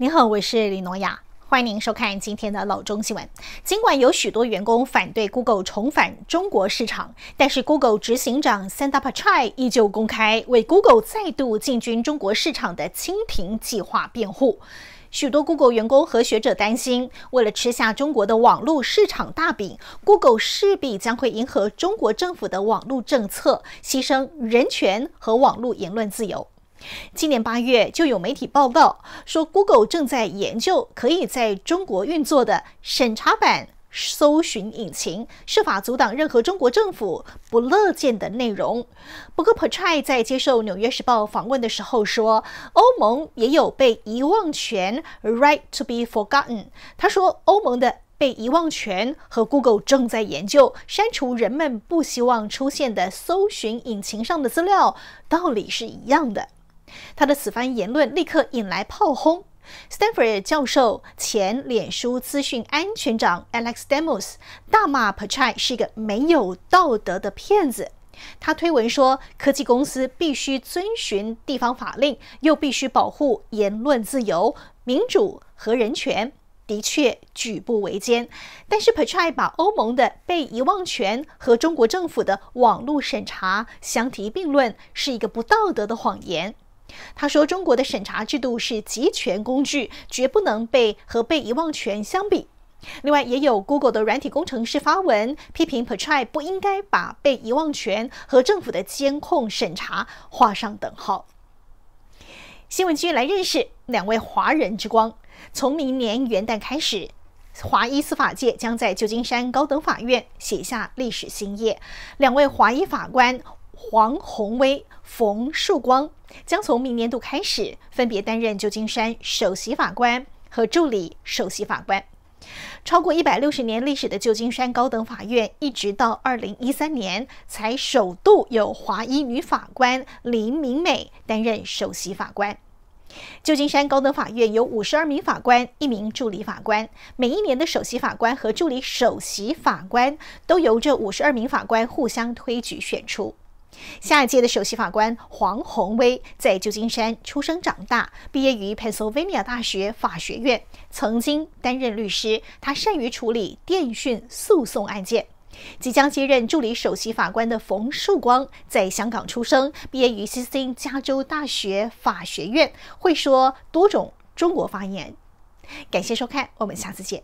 您好，我是李诺雅，欢迎您收看今天的老中新闻。尽管有许多员工反对 Google 重返中国市场，但是 Google 执行长 s a n d a p a c h a i 依旧公开为 Google 再度进军中国市场的清蜓计划辩护。许多 Google 员工和学者担心，为了吃下中国的网络市场大饼，Google 势必将会迎合中国政府的网络政策，牺牲人权和网络言论自由。今年八月，就有媒体报道说，Google 正在研究可以在中国运作的审查版搜寻引擎，设法阻挡任何中国政府不乐见的内容。不过，Petry 在接受《纽约时报》访问的时候说，欧盟也有被遗忘权 （Right to be Forgotten）。他说，欧盟的被遗忘权和 Google 正在研究删除人们不希望出现的搜寻引擎上的资料，道理是一样的。他的此番言论立刻引来炮轰。Stanford 教授、前脸书资讯安全长 Alex Demos 大骂 p e c h a i 是一个没有道德的骗子。他推文说：“科技公司必须遵循地方法令，又必须保护言论自由、民主和人权，的确举步维艰。但是 p e c h a i 把欧盟的被遗忘权和中国政府的网络审查相提并论，是一个不道德的谎言。”他说：“中国的审查制度是集权工具，绝不能被和被遗忘权相比。”另外，也有 Google 的软体工程师发文批评 p e t r i 不应该把被遗忘权和政府的监控审查画上等号。新闻局来认识两位华人之光。从明年元旦开始，华裔司法界将在旧金山高等法院写下历史新页。两位华裔法官。黄宏威、冯树光将从明年度开始分别担任旧金山首席法官和助理首席法官。超过一百六十年历史的旧金山高等法院，一直到二零一三年才首度有华裔女法官林明美担任首席法官。旧金山高等法院有五十二名法官，一名助理法官。每一年的首席法官和助理首席法官都由这五十二名法官互相推举选出。下一届的首席法官黄鸿威在旧金山出生长大，毕业于 Pennsylvania 大学法学院，曾经担任律师。他善于处理电讯诉讼案件。即将接任助理首席法官的冯树光在香港出生，毕业于西汀加州大学法学院，会说多种中国方言。感谢收看，我们下次见。